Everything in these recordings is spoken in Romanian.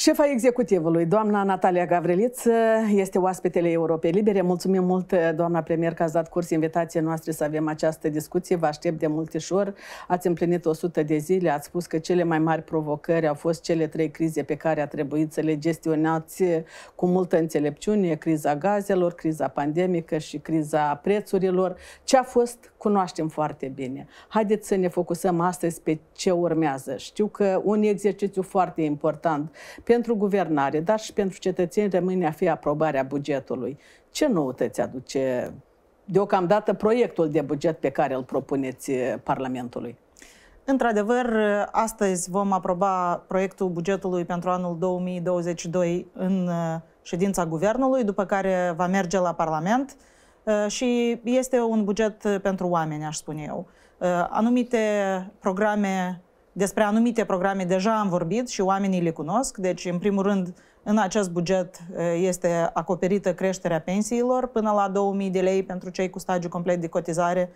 Șefa executivului, doamna Natalia Gavriliță, este oaspetele Europei Libere. Mulțumim mult, doamna premier, că ați dat curs invitației noastre să avem această discuție. Vă aștept de ușor. Ați împlinit 100 de zile, ați spus că cele mai mari provocări au fost cele trei crize pe care a trebuit să le gestionați cu multă înțelepciune, criza gazelor, criza pandemică și criza prețurilor. Ce a fost, cunoaștem foarte bine. Haideți să ne focusăm astăzi pe ce urmează. Știu că un exercițiu foarte important pentru guvernare, dar și pentru cetățeni rămâne a fi aprobarea bugetului. Ce noutăți aduce deocamdată proiectul de buget pe care îl propuneți eh, Parlamentului? Într-adevăr, eh, astăzi vom aproba proiectul bugetului pentru anul 2022 în eh, ședința Guvernului, după care va merge la Parlament și este un buget pentru oameni, aș spune eu. Anumite programe despre anumite programe deja am vorbit și oamenii le cunosc, deci, în primul rând, în acest buget este acoperită creșterea pensiilor până la 2000 de lei pentru cei cu stagiu complet de cotizare.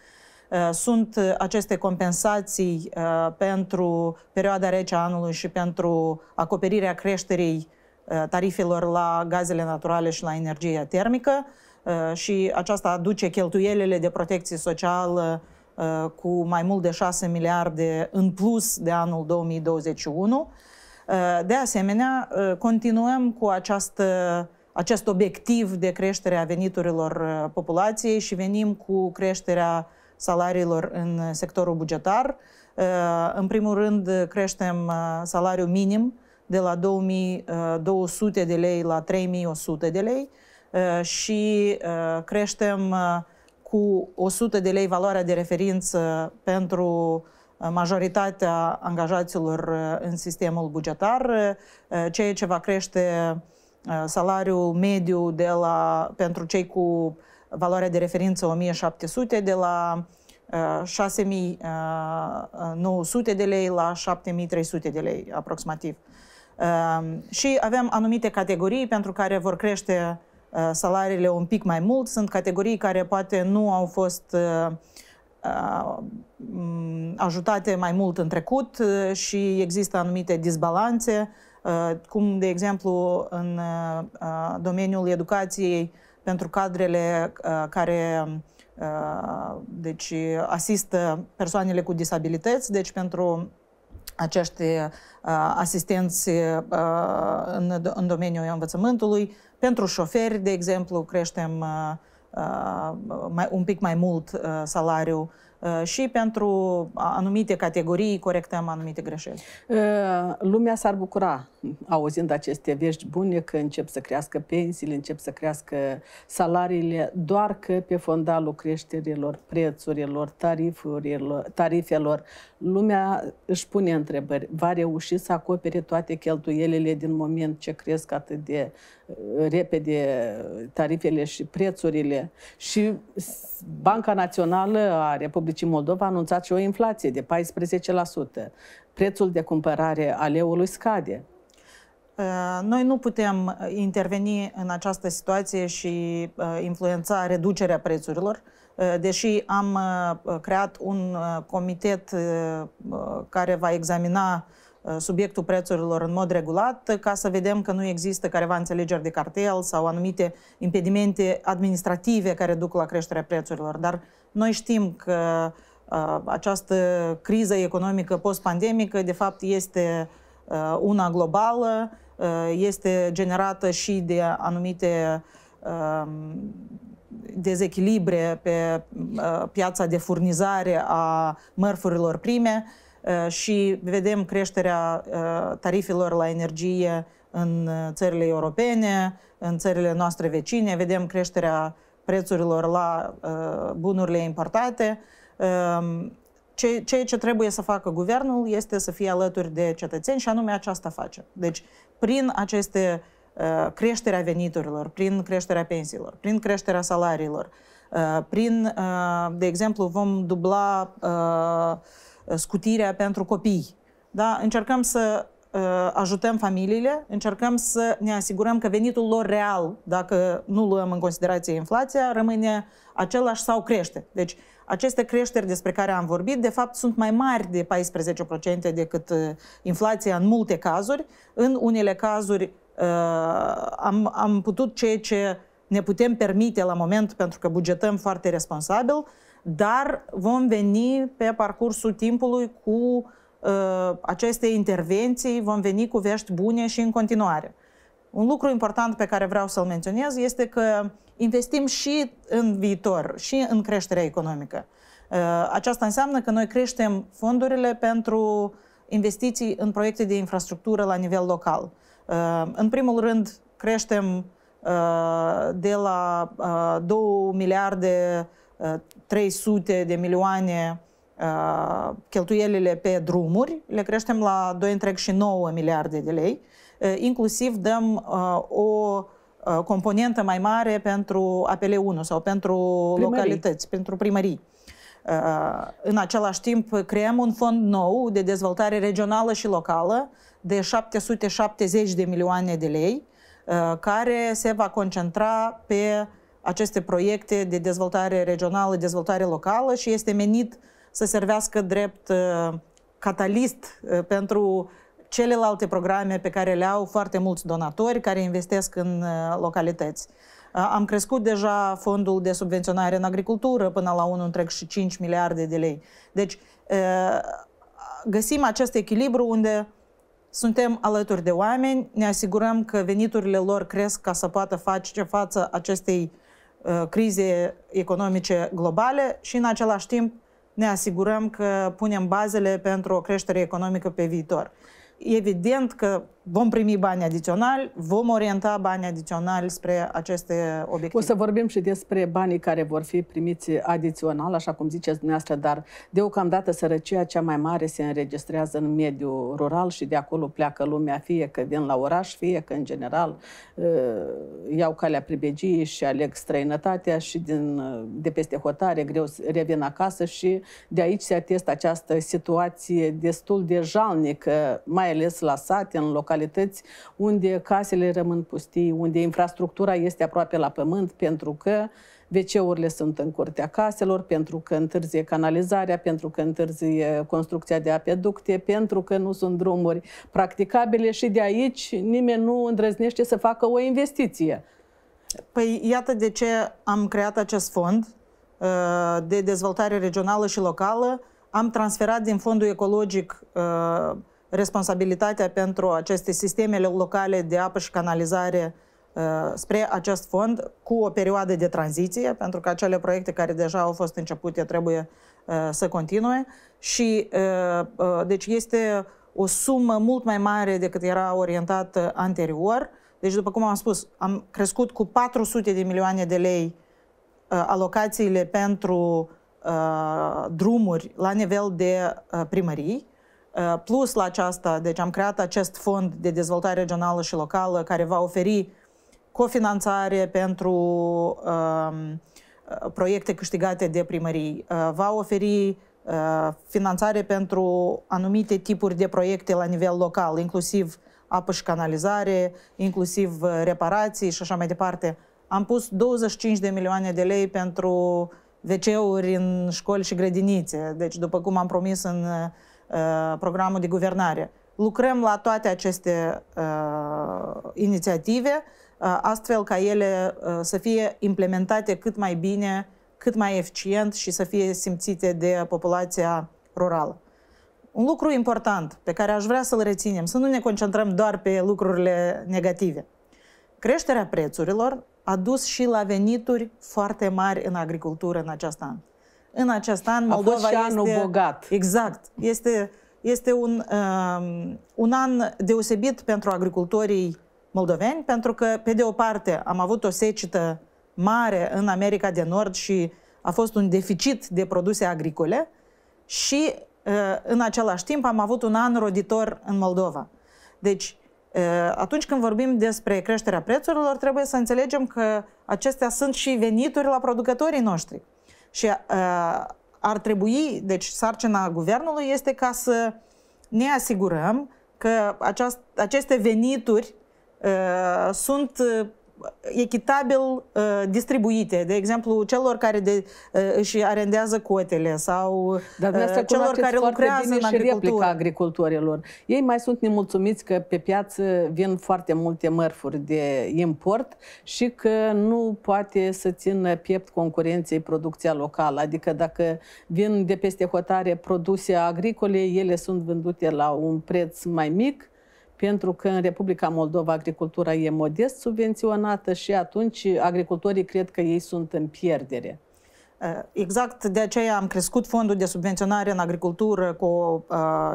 Sunt aceste compensații pentru perioada rece a anului și pentru acoperirea creșterii tarifelor la gazele naturale și la energia termică și aceasta aduce cheltuielile de protecție socială Uh, cu mai mult de 6 miliarde în plus de anul 2021. Uh, de asemenea, uh, continuăm cu această, acest obiectiv de creștere a veniturilor populației și venim cu creșterea salariilor în sectorul bugetar. În primul rând, creștem salariul minim de la 2200 de lei la 3100 de lei și creștem cu 100 de lei valoarea de referință pentru uh, majoritatea angajaților uh, în sistemul bugetar, uh, ceea ce va crește salariul mediu de la, pentru cei cu valoarea de referință 1700 de la 6900 de lei la 7300 de lei aproximativ. Și avem anumite categorii pentru care vor crește Uh, salariile un pic mai mult. Sunt categorii care poate nu au fost uh, uh, ajutate mai mult în trecut și există anumite disbalanțe, cum de exemplu în domeniul educației pentru cadrele care deci asistă persoanele cu disabilități, deci pentru acești asistenți în, în domeniul învățământului, pentru șoferi, de exemplu, creștem uh, uh, mai, un pic mai mult uh, salariul și pentru anumite categorii corectăm anumite greșeli. Lumea s-ar bucura auzind aceste vești bune că încep să crească pensiile, încep să crească salariile, doar că pe fondalul creșterilor prețurilor, tarifurilor, tarifelor, lumea își pune întrebări. Va reuși să acopere toate cheltuielile din moment ce cresc atât de uh, repede tarifele și prețurile? Și Banca Națională a Republicii Moldova a anunțat și o inflație de 14%. Prețul de cumpărare a leului scade. Uh, noi nu putem uh, interveni în această situație și uh, influența reducerea prețurilor, deși am creat un comitet care va examina subiectul prețurilor în mod regulat, ca să vedem că nu există careva înțelegeri de cartel sau anumite impedimente administrative care duc la creșterea prețurilor. Dar noi știm că această criză economică post-pandemică, de fapt, este Uh, una globală uh, este generată și de anumite um, dezechilibre pe uh, piața de furnizare a mărfurilor prime și vedem creșterea tarifelor la energie în țările europene, în țările noastre vecine, vedem creșterea prețurilor la bunurile importate. Um, ce, ceea ce trebuie să facă guvernul este să fie alături de cetățeni și anume aceasta face. Deci, prin aceste uh, creșterea veniturilor, prin creșterea pensiilor, prin creșterea salariilor, uh, prin, uh, de exemplu, vom dubla scutirea pentru copii. Da? Încercăm să ajutăm familiile, încercăm să ne asigurăm că venitul lor real, dacă nu luăm în considerație inflația, rămâne același sau crește. Deci, aceste creșteri despre care am vorbit, de fapt, sunt mai mari de 14% decât uh, inflația în multe cazuri. În unele cazuri uh, am, am putut ceea ce ne putem permite la moment, pentru că bugetăm foarte responsabil, dar vom veni pe parcursul timpului cu uh, aceste intervenții, vom veni cu vești bune și în continuare. Un lucru important pe care vreau să-l menționez este că investim și în viitor, și în creșterea economică. Uh, aceasta înseamnă că noi creștem fondurile pentru investiții în proiecte de infrastructură la nivel local. Uh, în primul rând, creștem uh, de la 2 miliarde 300 de milioane cheltuielile pe drumuri, le creștem la 2,9 miliarde de lei inclusiv dăm o componentă mai mare pentru APL1 sau pentru primării. localități, pentru primării. În același timp, creăm un fond nou de dezvoltare regională și locală de 770 de milioane de lei, care se va concentra pe aceste proiecte de dezvoltare regională, dezvoltare locală și este menit să servească drept catalist pentru celelalte programe pe care le au foarte mulți donatori care investesc în uh, localități. Uh, am crescut deja fondul de subvenționare în agricultură până la 1,5 miliarde de lei. Deci uh, găsim acest echilibru unde suntem alături de oameni, ne asigurăm că veniturile lor cresc ca să poată face față acestei crize economice globale și în același timp ne asigurăm că punem bazele pentru o creștere economică pe viitor evident că vom primi bani adiționali, vom orienta bani adiționali spre aceste obiective. O să vorbim și despre banii care vor fi primiți adițional, așa cum ziceți dumneavoastră, dar deocamdată sărăcia cea mai mare se înregistrează în mediul rural și de acolo pleacă lumea, fie că vin la oraș, fie că în general uh, iau calea pribegiei și aleg străinătatea și din, de peste hotare greu revin acasă și de aici se atestă această situație destul de jalnică, mai ales la sate, în loc localități unde casele rămân pustii, unde infrastructura este aproape la pământ, pentru că WC-urile sunt în curtea caselor, pentru că întârzie canalizarea, pentru că întârzie construcția de apeducte, pentru că nu sunt drumuri practicabile și de aici nimeni nu îndrăznește să facă o investiție. Păi iată de ce am creat acest fond uh, de dezvoltare regională și locală. Am transferat din fondul ecologic uh, responsabilitatea pentru aceste sistemele locale de apă și canalizare uh, spre acest fond cu o perioadă de tranziție, pentru că acele proiecte care deja au fost începute trebuie uh, să continue și uh, deci este o sumă mult mai mare decât era orientată anterior. Deci, după cum am spus, am crescut cu 400 de milioane de lei alocațiile pentru drumuri la nivel de primării Uh, plus la aceasta, deci am creat acest fond de dezvoltare regională și locală care va oferi cofinanțare pentru um, uh, proiecte câștigate de primării, uh, va oferi uh, finanțare pentru anumite tipuri de proiecte la nivel local, inclusiv apă și canalizare, inclusiv reparații și așa mai departe. Am pus 25 de milioane de lei pentru WC-uri în școli și grădinițe. Deci, după cum am promis în Uh, programul de guvernare. Lucrăm la toate aceste uh, inițiative, uh, astfel ca ele uh, să fie implementate cât mai bine, cât mai eficient și să fie simțite de populația rurală. Un lucru important pe care aș vrea să-l reținem, să nu ne concentrăm doar pe lucrurile negative. Creșterea prețurilor a dus și la venituri foarte mari în agricultură în acest an în acest an Moldova A fost și anul este, bogat. Exact. Este, este un, um, un an deosebit pentru agricultorii moldoveni, pentru că, pe de o parte, am avut o secetă mare în America de Nord și a fost un deficit de produse agricole și, uh, în același timp, am avut un an roditor în Moldova. Deci, uh, atunci când vorbim despre creșterea prețurilor, trebuie să înțelegem că acestea sunt și venituri la producătorii noștri. Și uh, ar trebui, deci sarcina guvernului este ca să ne asigurăm că aceast, aceste venituri uh, sunt uh, echitabil uh, distribuite, de exemplu, celor care de, uh, își arendează cotele sau Dar uh, celor care lucrează în agricultură. agricultorilor. Ei mai sunt nemulțumiți că pe piață vin foarte multe mărfuri de import și că nu poate să țină piept concurenței producția locală. Adică dacă vin de peste hotare produse agricole, ele sunt vândute la un preț mai mic pentru că în Republica Moldova agricultura e modest subvenționată și atunci agricultorii cred că ei sunt în pierdere. Uh, exact de aceea am crescut fondul de subvenționare în agricultură cu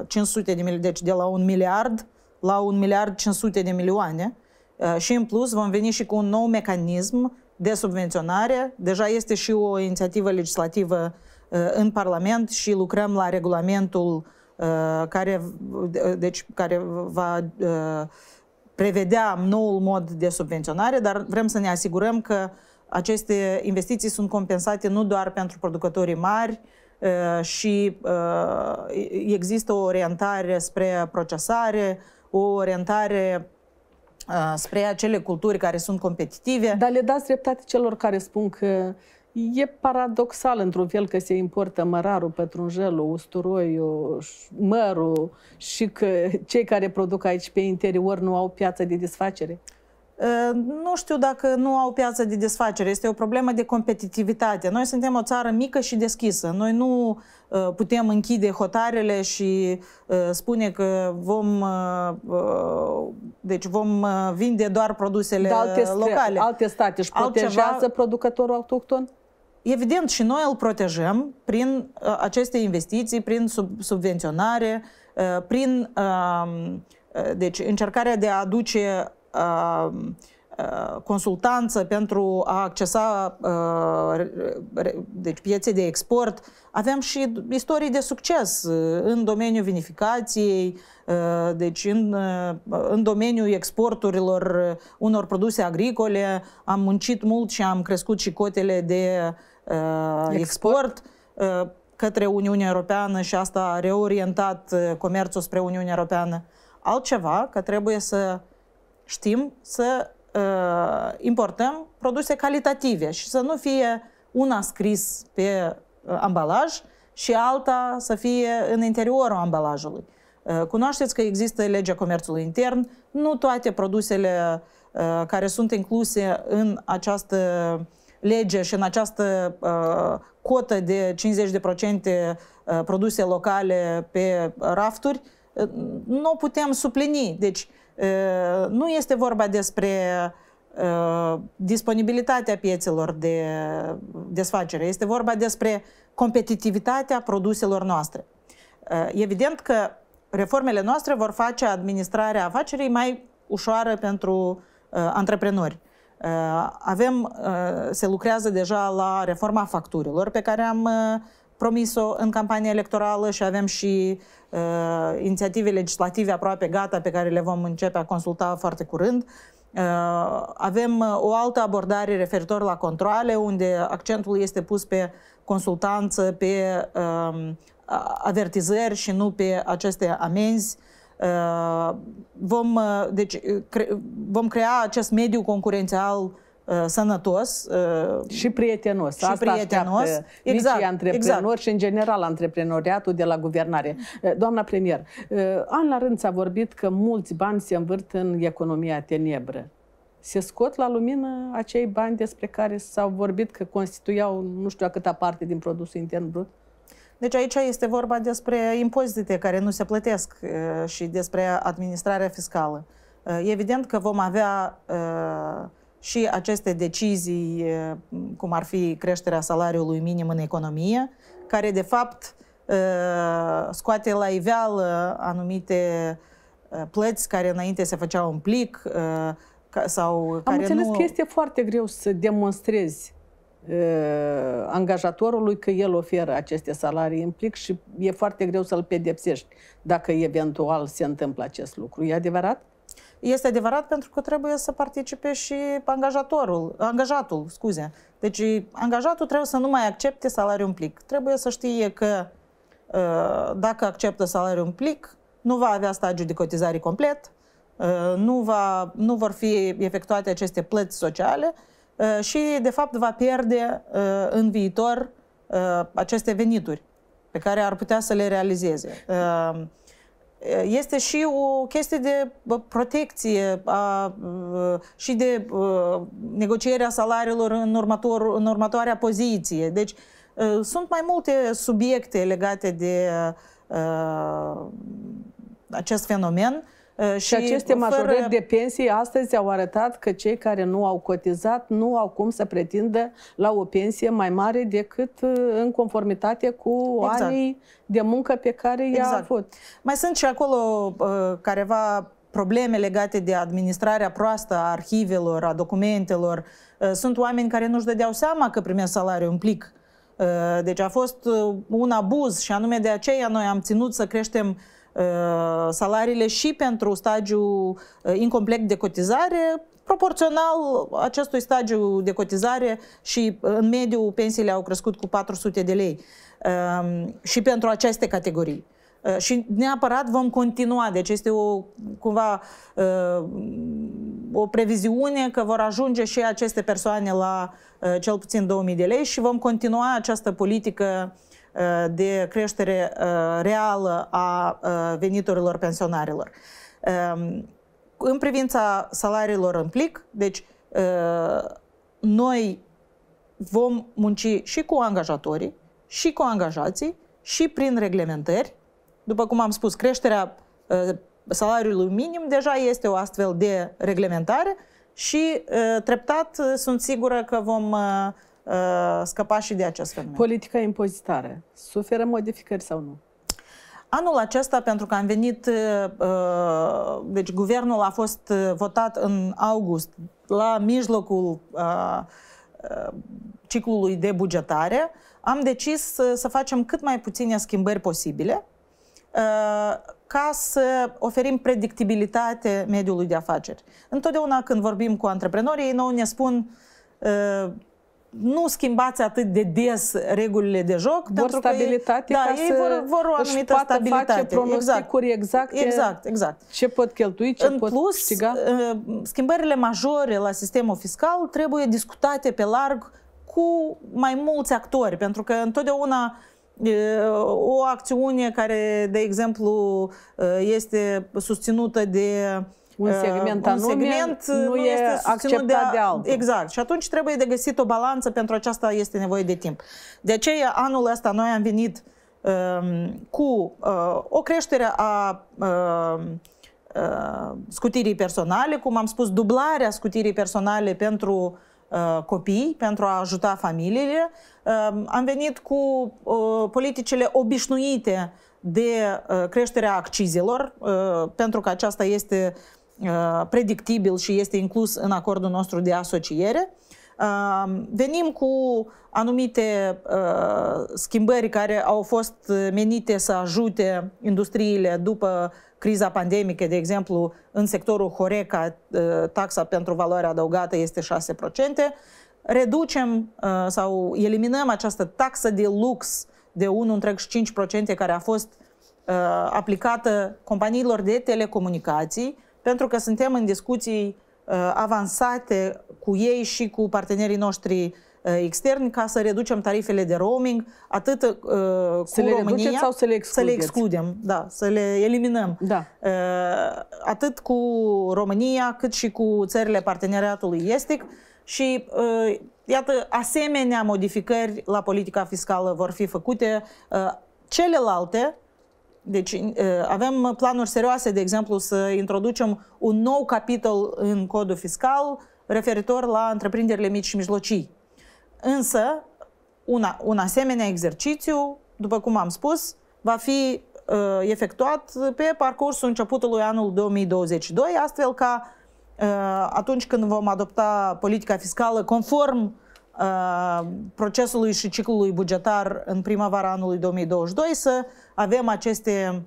500 uh, de milioane, deci de la un miliard la un miliard 500 de milioane uh, și în plus vom veni și cu un nou mecanism de subvenționare. Deja este și o inițiativă legislativă în Parlament și lucrăm la regulamentul Uh, care, uh, deci, care va uh, prevedea noul mod de subvenționare, dar vrem să ne asigurăm că aceste investiții sunt compensate nu doar pentru producătorii mari, și există o orientare spre procesare, o orientare spre acele culturi care sunt competitive. Dar le dați dreptate celor care spun că E paradoxal, într-un fel, că se importă mărarul, pătrunjelul, usturoiul, mărul și că cei care produc aici pe interior nu au piață de desfacere? Ă, nu știu dacă nu au piață de desfacere. Este o problemă de competitivitate. Noi suntem o țară mică și deschisă. Noi nu ă, putem închide hotarele și ă, spune că vom, deci vom vinde doar produsele de alte locale. Alte state își protejează Altceva... producătorul autohton? Evident, și noi îl protejăm prin uh, aceste investiții, prin sub, subvenționare, uh, prin um, uh, deci încercarea de a aduce uh, Uh, consultanță pentru a accesa uh, deci, piețe de export. Aveam și istorii de succes uh, în domeniul vinificației, deci în, în domeniul exporturilor unor produse agricole. Am muncit mult și am crescut și cotele de export. export către Uniunea Europeană și asta a reorientat comerțul spre Uniunea Europeană. Altceva că trebuie să știm să Uh, importăm produse calitative și să nu fie una scris pe uh, ambalaj și alta să fie în interiorul ambalajului. Uh, cunoașteți că există legea comerțului intern, nu toate produsele care sunt incluse în această lege și în această cotă de 50% produse locale pe rafturi, nu putem suplini. Deci, nu este vorba despre э, disponibilitatea piețelor de desfacere, este vorba despre competitivitatea produselor noastre. Э, evident că reformele noastre vor face administrarea afacerii mai ușoară pentru э, antreprenori. Avem, se lucrează deja la reforma facturilor pe care am uh, promis-o în campania electorală și avem și uh, inițiative legislative aproape gata pe care le vom începe a consulta foarte curând. Uh, avem uh, o altă abordare referitor la controle, unde accentul este pus pe consultanță, pe uh, avertizări și nu pe aceste amenzi. Uh, vom, uh, deci, cre- vom crea acest mediu concurențial uh, Uh, sănătos. Uh, și prietenos. Și Asta prietenos. Exact, micii antreprenori exact. și, în general, antreprenoriatul de la guvernare. Uh, doamna premier, an la rând s-a vorbit că mulți bani se învârt în economia tenebră. Se scot la lumină acei bani despre care s-au vorbit că constituiau nu știu a câta parte din produsul intern brut? Deci aici este vorba despre impozite care nu se plătesc și despre administrarea fiscală. Evident că vom avea și aceste decizii, cum ar fi creșterea salariului minim în economie, care de fapt scoate la iveală anumite plăți care înainte se făceau în plic sau Am care înțeles nu... că este foarte greu să demonstrezi angajatorului că el oferă aceste salarii în plic și e foarte greu să-l pedepsești dacă eventual se întâmplă acest lucru. E adevărat? este adevărat pentru că trebuie să participe și angajatorul, angajatul, scuze. Deci angajatul trebuie să nu mai accepte salariul în plic. Trebuie să știe că uh, dacă acceptă salariul în plic, nu va avea stagiu de cotizare complet, uh, nu, va, nu vor fi efectuate aceste plăți sociale uh, și, de fapt, va pierde în viitor aceste venituri pe care ar putea să le realizeze este și o chestie de protecție a, și de a, negocierea salariilor în, următor, în următoarea poziție. Deci a, ă, sunt mai multe subiecte legate de a, ă, ă, acest fenomen Uh, și, și aceste fără... majorări de pensii astăzi au arătat că cei care nu au cotizat nu au cum să pretindă la o pensie mai mare decât uh, în conformitate cu exact. anii de muncă pe care exact. i-a avut. Mai sunt și acolo uh, careva probleme legate de administrarea proastă a arhivelor, a documentelor. Uh, sunt oameni care nu-și dădeau seama că primesc salariu în plic. Deci a fost un abuz și anume de aceea noi am ținut să creștem uh, Uh, salariile și pentru stadiu uh, incomplet de cotizare, proporțional acestui stagiu de cotizare și uh, în mediu pensiile au crescut cu 400 de lei um, și pentru aceste categorii. Și neapărat vom continua, deci este o, cumva o previziune că vor ajunge și aceste persoane la cel puțin 2000 de lei și vom continua această politică de creștere reală a veniturilor pensionarilor. În privința salariilor în plic, deci noi vom munci și cu angajatorii, și cu angajații, și prin reglementări. După cum am spus, creșterea salariului minim deja este o astfel de reglementare și treptat sunt sigură că vom Uh, scăpa și de acest fenomen. Politica impozitare suferă modificări sau nu? Anul acesta, pentru că am venit, uh, uh, deci guvernul a fost votat în august, la mijlocul ciclului de bugetare, am decis să, să facem cât mai puține schimbări posibile ca să oferim predictibilitate mediului de afaceri. Întotdeauna când vorbim cu antreprenorii, ei nou ne spun nu schimbați atât de des regulile de joc. Vor stabilitate da, ei, ca da, ei vor, vor o anumită poată stabilitate. face exact. pronosticuri exact. exacte exact, exact. ce pot cheltui, ce În pot plus, câștiga. Uh, schimbările majore la sistemul fiscal trebuie discutate pe larg cu mai mulți actori, pentru că întotdeauna uh, o acțiune care, de exemplu, uh, este susținută de un eh, segment uh, anume un segment eh, nu, nu este acceptat de, a, de altul. Exact. Și atunci trebuie de găsit o balanță, pentru aceasta este nevoie de timp. De aceea, anul ăsta noi am venit uh, cu uh, o creștere a uh, uh, scutirii personale, cum am spus, dublarea scutirii personale pentru copii, pentru a ajuta familiile. Ehm, am venit cu uh, politicile obișnuite de creșterea accizelor, pentru că aceasta este Uh, predictibil și este inclus în acordul nostru de asociere. Uh, venim cu anumite uh, schimbări care au fost menite să ajute industriile după criza pandemică, de exemplu, în sectorul Horeca, taxa pentru valoare adăugată este 6%. Reducem sau eliminăm această taxă de lux de 1,5% care a fost aplicată companiilor de telecomunicații, pentru că suntem în discuții uh, avansate cu ei și cu partenerii noștri uh, externi ca să reducem tarifele de roaming, atât uh, cu să le România, sau să le, să le excludem, da, să le eliminăm. Da. Uh, atât cu România, cât și cu țările parteneriatului estic și uh, iată asemenea modificări la politica fiscală vor fi făcute uh, celelalte deci ă, avem planuri serioase, de exemplu, să introducem un nou capitol în codul fiscal referitor la întreprinderile mici și mijlocii. Însă, una, un asemenea exercițiu, după cum am spus, va fi uh, efectuat pe parcursul începutului anului 2022, astfel ca uh, atunci când vom adopta politica fiscală conform Uh, procesului și ciclului bugetar în primăvara anului 2022 să avem aceste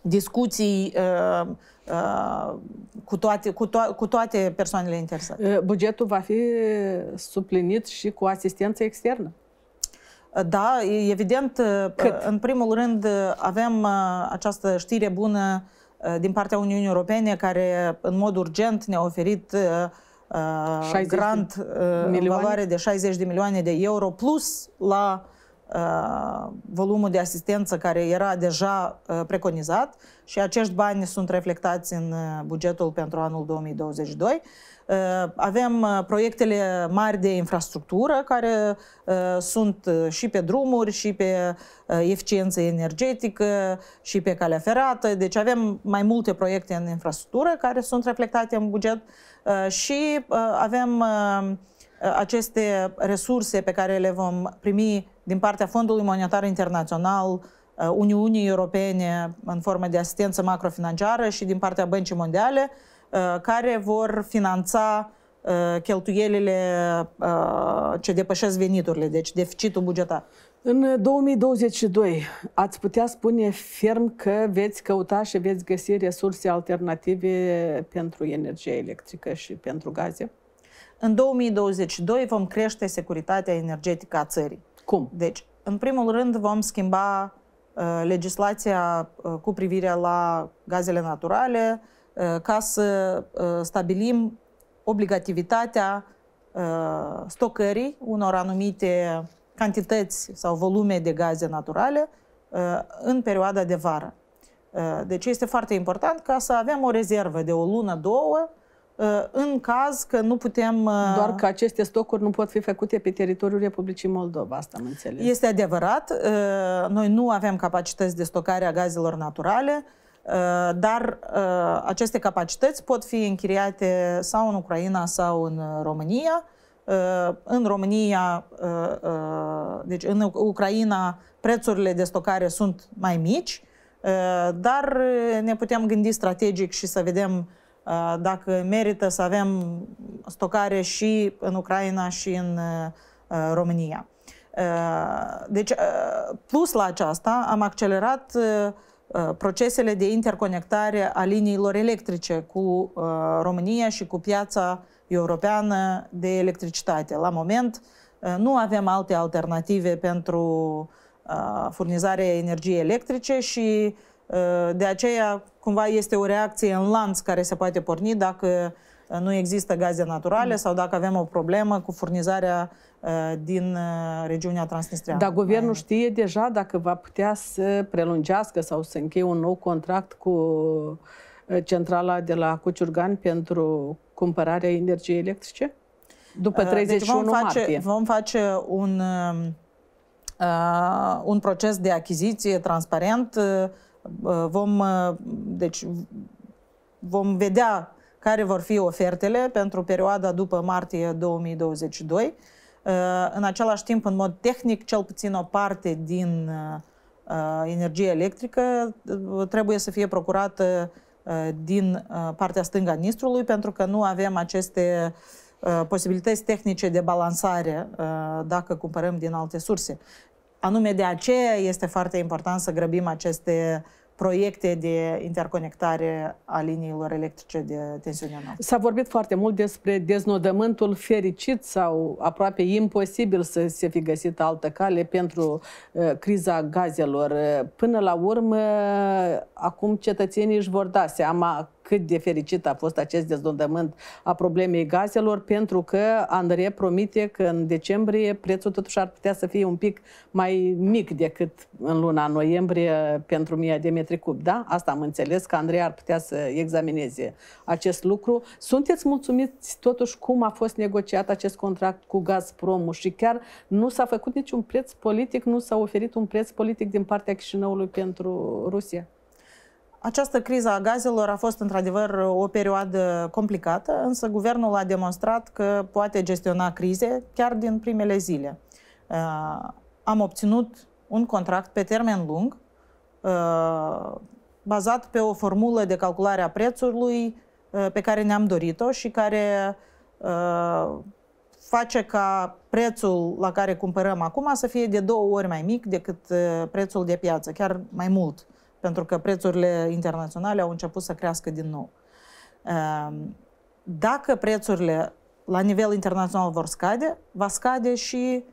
discuții uh, uh, cu, toate, cu, to- cu toate persoanele interesate. Uh, bugetul va fi suplinit și cu asistență externă? Uh, da, evident, Cât? în primul rând avem această știre bună din partea Uniunii Europene care în mod urgent ne-a oferit uh, uh, grant uh, în valoare de 60 de milioane de euro plus la uh, volumul de asistență care era deja uh, preconizat și acești bani sunt reflectați în uh, bugetul pentru anul 2022. Uh, avem uh, proiectele mari de infrastructură care sunt și pe drumuri, și pe eficiență energetică, și pe calea ferată. Deci avem mai multe proiecte în infrastructură care sunt reflectate în buget. Uh, și uh, avem uh, aceste resurse pe care le vom primi din partea Fondului Monetar Internațional, Uniunii Europene în formă de asistență macrofinanciară și din partea Băncii Mondiale, care vor finanța cheltuielile ce depășesc veniturile, deci deficitul bugetar. În 2022 ați putea spune ferm că veți căuta și veți găsi resurse alternative pentru energie electrică și pentru gaze? În 2022 vom crește securitatea energetică a țării. Cum? Deci, în primul rând, vom schimba uh, legislația uh, cu privire la gazele naturale uh, ca să uh, stabilim obligativitatea uh, stocării unor anumite uh, cantități sau volume de gaze naturale uh, în perioada de vară. Uh, deci este foarte important ca să avem o rezervă de o lună, două, uh, în caz că nu putem... Doar că aceste stocuri nu pot fi făcute pe teritoriul Republicii Moldova, asta am înțeles. Este adevărat. Noi nu avem capacități de stocare a gazelor naturale, dar aceste capacități pot fi închiriate sau în Ucraina sau în România Uh, în România, uh, uh, deci în Ucraina, prețurile de stocare sunt mai mici, dar ne putem gândi strategic și să vedem dacă merită să avem stocare și în Ucraina și în România. Deci, plus la aceasta, am accelerat procesele de interconectare a liniilor electrice cu România și cu piața Europeană de Electricitate. La moment uh, nu avem alte alternative pentru uh, furnizarea energiei electrice și uh, de aceea cumva este o reacție în lanț care se poate porni dacă nu există gaze naturale mm. sau dacă avem o problemă cu furnizarea din regiunea Transnistria. Dar guvernul știe deja dacă va putea să prelungească sau să încheie un nou contract cu centrala de la Cuciurgan pentru cumpărarea energiei electrice? După 31 uh, deci vom face, martie. Vom face un, uh, un proces de achiziție transparent. Uh, uh, vom, uh, deci, vom vedea care vor fi ofertele pentru perioada după martie 2022. Uh, în același timp, în mod tehnic, cel puțin o parte din uh, uh energie electrică trebuie să fie procurată Uh, din uh, partea stângă a Nistrului, pentru că nu avem aceste uh, posibilități tehnice de balansare dacă cumpărăm din alte surse. Anume de aceea este foarte important să grăbim aceste proiecte de interconectare a liniilor electrice de tensiune înaltă. S-a vorbit foarte mult despre deznodământul fericit sau aproape imposibil să se fi găsit altă cale pentru uh, criza gazelor. Până la urmă, acum cetățenii își vor da seama cât de fericit a fost acest dezlodământ a problemei gazelor, pentru că Andrei promite că în decembrie prețul totuși ar putea să fie un pic mai mic decât în luna noiembrie pentru 1000 de metri cub, da? Asta am înțeles, că Andrei ar putea să examineze acest lucru. Sunteți mulțumiți totuși cum a fost negociat acest contract cu Gazprom, și chiar nu s-a făcut niciun preț politic, nu s-a oferit un preț politic din partea Chișinăului pentru Rusia? Această criză a gazelor a fost într-adevăr o perioadă complicată, însă guvernul a demonstrat că poate gestiona crize chiar din primele zile. Uh, am obținut un contract pe termen lung, uh, bazat pe o formulă de calculare a prețului uh, pe care ne-am dorit-o și care face ca prețul la care cumpărăm acum să fie de două ori mai mic decât prețul de piață, chiar mai mult pentru că prețurile internaționale au început să crească din nou. Ehm, dacă prețurile la nivel internațional vor scade, va scade și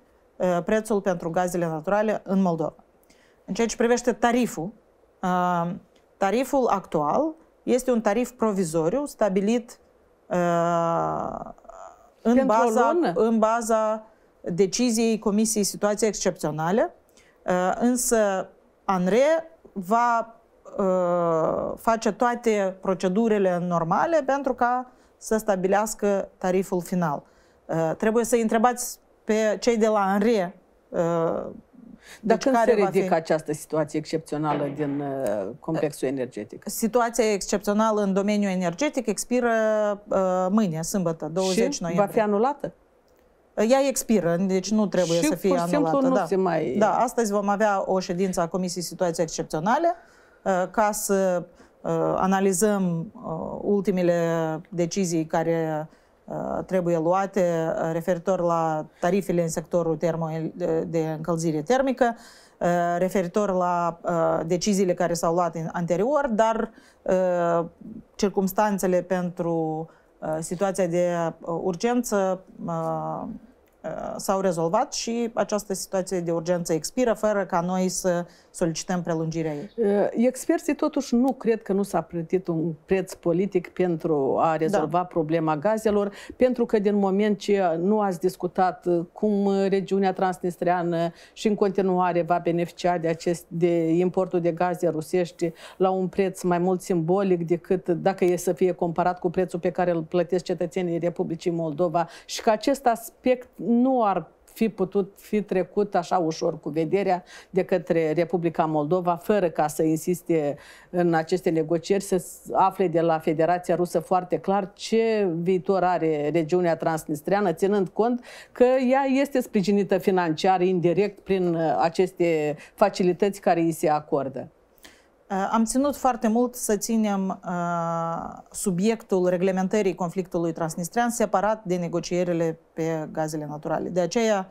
prețul pentru gazele naturale în Moldova. În ceea ce privește tariful, ehm, tariful actual este un tarif provizoriu stabilit în baza, în baza deciziei Comisiei Situației Excepționale, însă ANRE va uh, face toate procedurile normale pentru ca să stabilească tariful final. Uh, trebuie să întrebați pe cei de la ANRE uh, ă, de deci când care se ridică fi... această situație excepțională din uh, complexul energetic? Situația excepțională în domeniul energetic expiră uh, mâine, sâmbătă, 20 Și noiembrie. va fi anulată? Ea expiră, deci nu trebuie și să fie anulată. Simplu nu da. se mai... da, astăzi vom avea o ședință a Comisiei Situații Excepționale uh, ca să uh, analizăm uh, ultimele decizii care trebuie luate referitor la tarifele în sectorul termo- de încălzire termică, referitor la deciziile care s-au luat anterior, dar circumstanțele pentru situația de urgență Uh, s-au rezolvat și această situație de urgență expiră fără ca noi să solicităm prelungirea ei. Uh, experții totuși nu cred că nu s-a plătit un preț politic pentru a da. rezolva da. problema gazelor, pentru că din moment ce nu ați discutat uh, cum regiunea transnistreană și în continuare va beneficia de, acest, de importul de gaze rusești la un preț mai mult simbolic decât dacă e să fie comparat cu prețul pe care îl plătesc cetățenii Republicii Moldova și că acest aspect nu ar fi putut fi trecut așa ușor cu vederea de către Republica Moldova, fără ca să insiste în aceste negocieri, să afle de la Federația Rusă foarte clar ce viitor are regiunea transnistreană, ținând cont că ea este sprijinită financiar indirect prin aceste facilități care îi se acordă. Э, am ținut foarte mult să ținem э, subiectul reglementării conflictului transnistrian separat de negocierile pe gazele naturale. De aceea,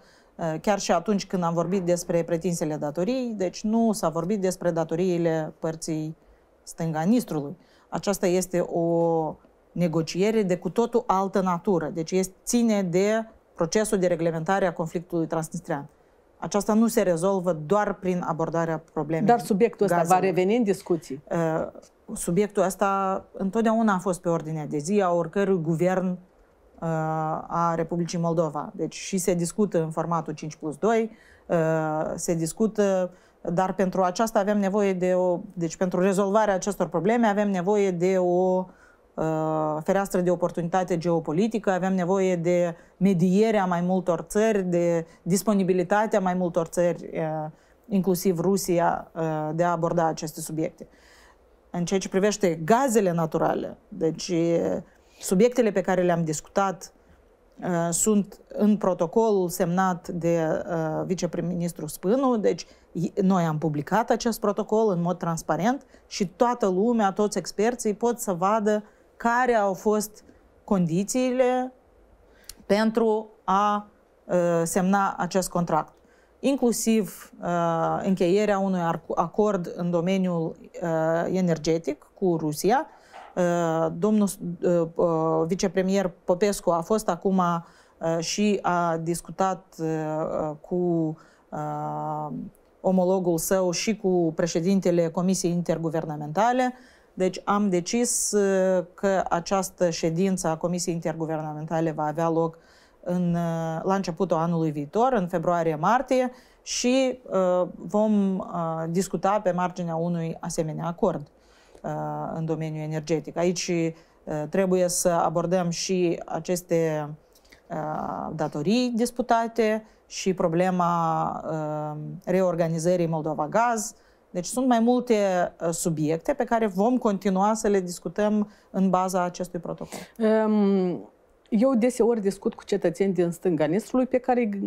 э, chiar și atunci când am vorbit despre pretinsele datorii, deci nu s-a vorbit despre datoriile părții stânga Nistrului. Aceasta este o negociere de cu totul altă natură, deci este, ține de procesul de reglementare a conflictului transnistrian. Aceasta nu se rezolvă doar prin abordarea problemei. Dar subiectul ăsta gazelor. va reveni în discuții. Uh, subiectul ăsta întotdeauna a fost pe ordinea de zi a oricărui guvern uh, a Republicii Moldova. Deci și se discută în formatul 5 plus 2, uh, se discută, dar pentru aceasta avem nevoie de o, deci pentru rezolvarea acestor probleme avem nevoie de o Uh, fereastră de oportunitate geopolitică, aveam nevoie de medierea mai multor țări, de disponibilitatea mai multor țări, uh, inclusiv Rusia, uh, de a aborda aceste subiecte. În ceea ce privește gazele naturale, deci subiectele pe care le-am discutat sunt în protocolul semnat de viceprim-ministru Spânu, deci noi am publicat acest protocol în mod transparent și toată lumea, toți experții pot să vadă uh, care au fost condițiile pentru a uh, semna acest contract, inclusiv uh, încheierea unui acord în domeniul uh, energetic cu Rusia. Domnul vicepremier Popescu a fost acum și a discutat cu omologul său și cu președintele Comisiei Interguvernamentale deci am decis uh, că această ședință a Comisiei Interguvernamentale va avea loc în, uh, la începutul anului viitor, în februarie-martie, și uh, vom uh, discuta pe marginea unui asemenea acord uh, în domeniul energetic. Aici uh, trebuie să abordăm și aceste datorii disputate și problema reorganizării Moldova Gaz, deci sunt mai multe uh, subiecte pe care vom continua să le discutăm în baza acestui protocol. Um... Eu deseori discut cu cetățeni din stânga Nistrului pe care îi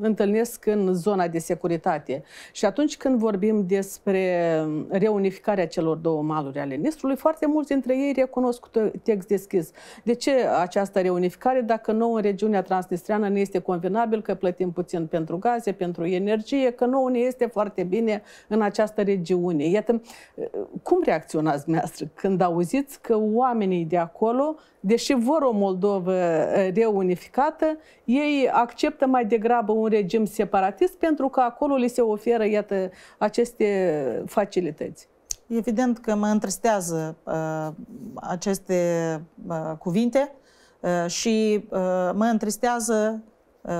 întâlnesc în zona de securitate. Și atunci când vorbim despre reunificarea celor două maluri ale Nistrului, foarte mulți dintre ei recunosc text deschis. De ce această reunificare dacă nouă în regiunea transnistreană nu este convenabil că plătim puțin pentru gaze, pentru energie, că nouă ne este foarte bine în această regiune? Iată, cum reacționați dumneavoastră când auziți că oamenii de acolo, deși vor o Moldovă Uh, reunificată, ei acceptă mai degrabă un regim separatist pentru că acolo li se oferă, iată, aceste facilități. Evident că mă întristează uh, aceste uh, cuvinte uh, și uh, mă întristează uh,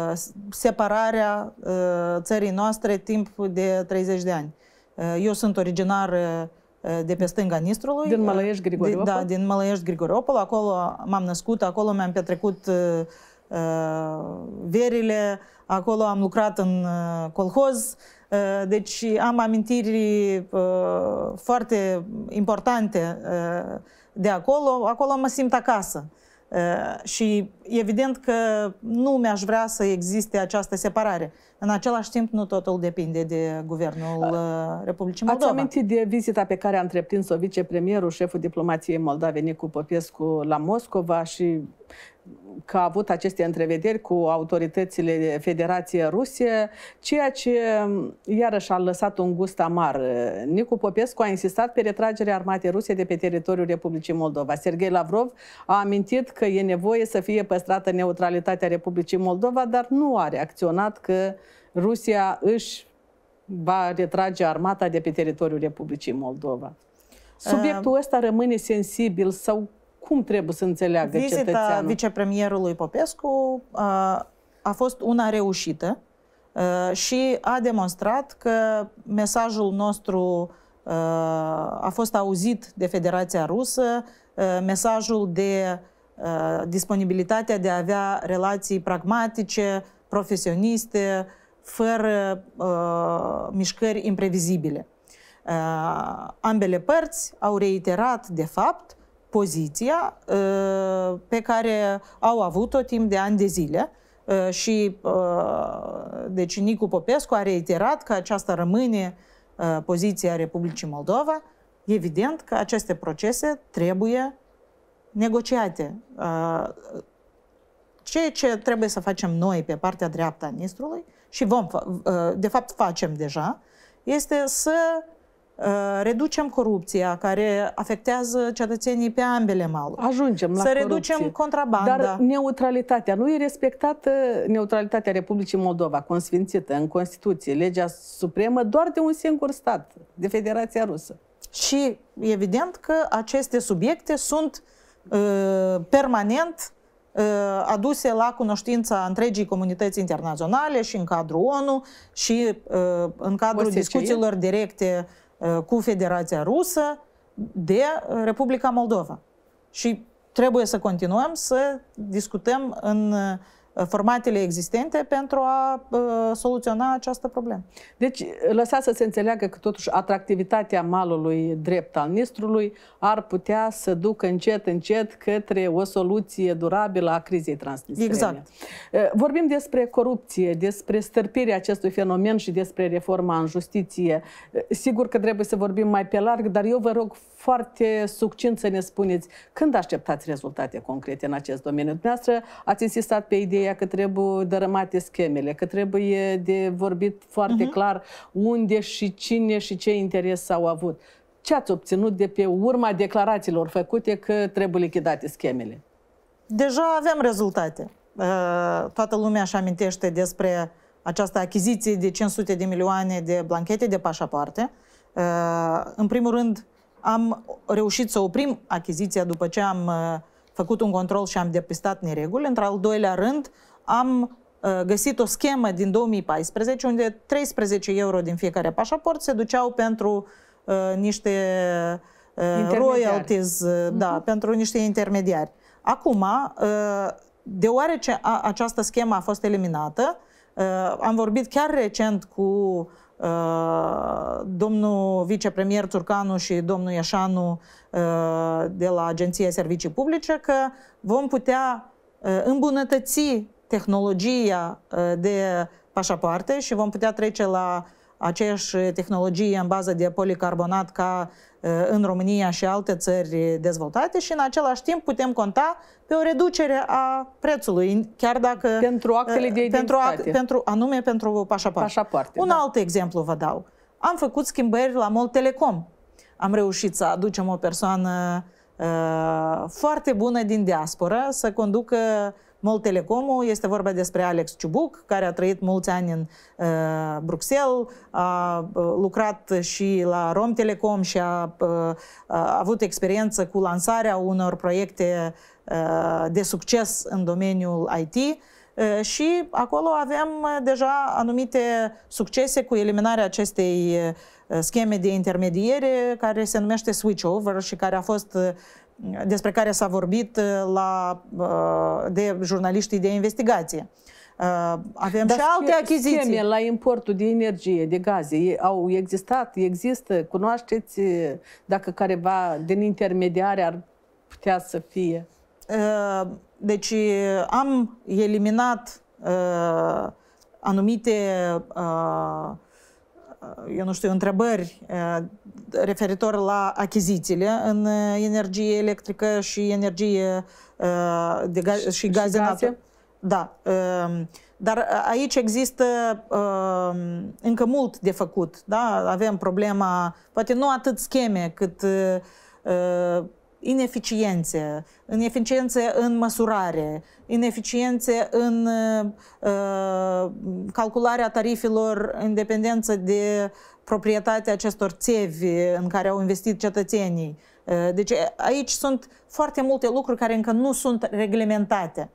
separarea uh, țării noastre timp de 30 de ani. Uh, eu sunt originar uh, Eh, de pe stânga Nistrului. Din eh, Mălăiești Grigoriopol? Da, din Mălăiești Grigoriopol. Acolo m-am născut, acolo mi-am petrecut eh, verile, acolo am lucrat în colhoz. Deci am amintiri foarte importante de acolo. Acolo mă simt acasă. Uh, și evident că nu mi-aș vrea să existe această separare. În același timp, nu totul depinde de Guvernul uh, Republicii Moldova. Ați amintit de vizita pe care a întreprins-o vicepremierul, șeful diplomației moldave Nicu Popescu, la Moscova și că a avut aceste întrevederi cu autoritățile Federației Rusie, ceea ce iarăși a lăsat un gust amar. Nicu Popescu a insistat pe retragerea armatei ruse de pe teritoriul Republicii Moldova. Sergei Lavrov a amintit că e nevoie să fie păstrată neutralitatea Republicii Moldova, dar nu a reacționat că Rusia își va retrage armata de pe teritoriul Republicii Moldova. Subiectul uh. ăsta rămâne sensibil sau cum trebuie să înțeleagă Vizita cetățeanul? vicepremierului Popescu a fost una reușită și a demonstrat că mesajul nostru a fost auzit de Federația Rusă, mesajul de disponibilitatea de a avea relații pragmatice, profesioniste, fără mișcări imprevizibile. Ambele părți au reiterat, de fapt, poziția ă, pe care au avut-o timp de ani de zile ă, și ă, deci Nicu Popescu a reiterat că aceasta rămâne poziția Republicii Moldova. Evident că aceste procese trebuie negociate. Ceea ce trebuie să facem noi pe partea dreaptă a Nistrului și vom, de fapt facem deja, este să Eh, reducem corupția care afectează cetățenii pe ambele maluri. Ajungem la Să corupție. reducem contrabanda. Dar neutralitatea nu e respectată, neutralitatea Republicii Moldova, consfințită în Constituție, legea supremă, doar de un singur stat, de Federația Rusă. Și evident că aceste subiecte sunt uh, permanent eh, aduse la cunoștința întregii comunități internaționale și în cadrul ONU și uh, în cadrul OSCE? discuțiilor directe uh, Uh, cu Federația Rusă de uh, Republica Moldova. Și trebuie să continuăm să discutăm în uh, formatele existente pentru a uh, soluționa această problemă. Deci, lăsați să se înțeleagă că totuși atractivitatea malului drept al Nistrului ar putea să ducă încet, încet către o soluție durabilă a crizei transnistrene. Exact. Uh, vorbim despre corupție, despre stârpirea acestui fenomen și despre reforma în justiție. Uh, sigur că trebuie să vorbim mai pe larg, dar eu vă rog foarte succint să ne spuneți când așteptați rezultate concrete în acest domeniu. Dumneavoastră ați insistat pe ideea ea că trebuie dărâmate schemele, că trebuie de vorbit foarte uh-huh. clar unde și cine și ce interes s-au avut. Ce ați obținut de pe urma declarațiilor făcute că trebuie lichidate schemele? Deja avem rezultate. Uh, toată lumea își amintește despre această achiziție de 500 de milioane de blanchete de pașapoarte. Uh, în primul rând, am reușit să oprim achiziția după ce am uh, făcut un control și am depistat nereguli. Într-al doilea rând, am uh, găsit o schemă din 2014 unde 13 euro din fiecare pașaport se duceau pentru uh, niște uh, royalties, uh, -huh. da, mhm. pentru niște intermediari. Acum, uh, deoarece a, această schemă a fost eliminată, uh, am vorbit chiar recent cu Uh, domnul vicepremier Turcanu și domnul Iașanu uh, de la Agenția Servicii Publice că vom putea uh, îmbunătăți tehnologia de pașapoarte și vom putea trece la aceeași tehnologie în bază de policarbonat ca Uh, în România și alte țări dezvoltate și în același timp putem conta pe o reducere a prețului, chiar dacă... Pentru actele de uh, identitate. Pentru, pentru, anume pentru pașapoarte. pașapoarte Un da. alt exemplu vă dau. Am făcut schimbări la Mol Telecom. Am reușit să aducem o persoană uh, foarte bună din diaspora să conducă MOL Telecomul, este vorba despre Alex Ciubuc, care a trăit mulți ani în uh, Bruxelles, a uh, lucrat și la Rom Telecom și a, uh, a avut experiență cu lansarea unor proiecte uh, de succes în domeniul IT. Uh, și acolo avem uh, deja anumite succese cu eliminarea acestei uh, scheme de intermediere care se numește switchover și care a fost despre care s-a vorbit uh, la, uh, de jurnaliștii de investigație. Uh, avem Dar și alte achiziții. Scheme la importul de energie, de gaze, au existat, există, cunoașteți dacă careva din intermediare ar putea să fie? Deci am eliminat anumite uh, eu nu știu, întrebări referitor la achizițiile în energie electrică și energie de gaz, și, și gaze. Da. Dar aici există încă mult de făcut. Da? Avem problema, poate nu atât scheme, cât ineficiențe, ineficiențe în măsurare, ineficiențe în uh, calcularea tarifelor în dependență de proprietatea acestor țevi în care au investit cetățenii. Uh, deci aici sunt foarte multe lucruri care încă nu sunt reglementate.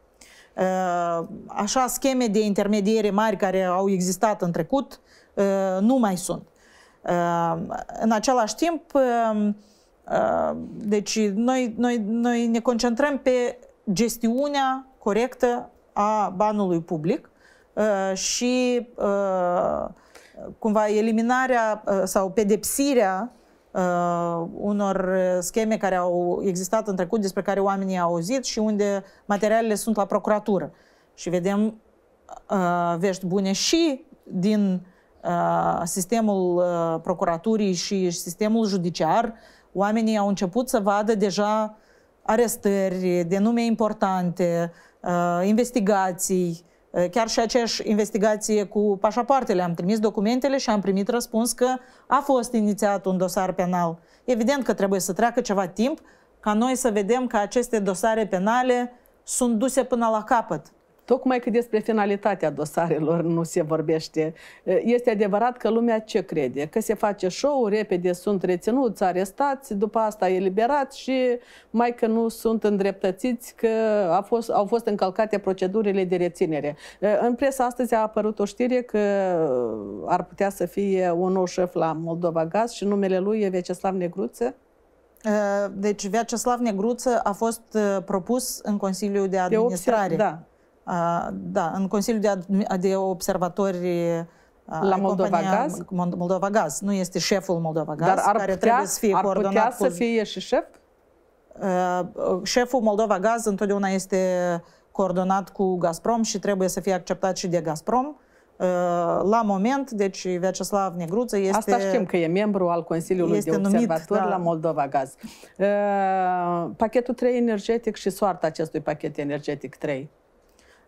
Uh, așa scheme de intermediere mari care au existat în trecut uh, nu mai sunt. Uh, în același timp, uh, Uh, deci noi, noi, noi ne concentrăm pe gestiunea corectă a banului public uh, și uh, cumva eliminarea sau pedepsirea uh, unor scheme care au existat în trecut, despre care oamenii au auzit și unde materialele sunt la procuratură. Și vedem uh, vești bune și din uh, sistemul uh, procuraturii și sistemul judiciar, uh, oamenii au început să vadă deja arestări de nume importante, uh, investigații, uh, chiar și aceeași investigație cu pașapoartele. Am trimis documentele și am primit răspuns că a fost inițiat un dosar penal. Evident că trebuie să treacă ceva timp ca noi să vedem că aceste dosare penale sunt duse până la capăt. Tocmai că despre finalitatea dosarelor nu se vorbește. Este adevărat că lumea ce crede? Că se face show, repede sunt reținuți, arestați, după asta eliberați și mai că nu sunt îndreptățiți că a fost, au fost încălcate procedurile de reținere. În presă astăzi a apărut o știre că ar putea să fie un nou șef la Moldova Gaz și numele lui e Veceslav Negruță. Deci Vyacheslav Negruță a fost propus în Consiliul de Administrare. De 8, da, da, în Consiliul de, de Observatori la Moldova Gaz? Moldova Gaz. Nu este șeful Moldova Gaz, Dar ar care putea, trebuie să fie ar coordonat putea cu... să fie și șef? Șeful Moldova Gaz întotdeauna este coordonat cu Gazprom și trebuie să fie acceptat și de Gazprom. La moment, deci Vyacheslav Negruță este... Asta știm că e membru al Consiliului este de Observatori da. la Moldova Gaz. Pachetul 3 energetic și soarta acestui pachet energetic 3.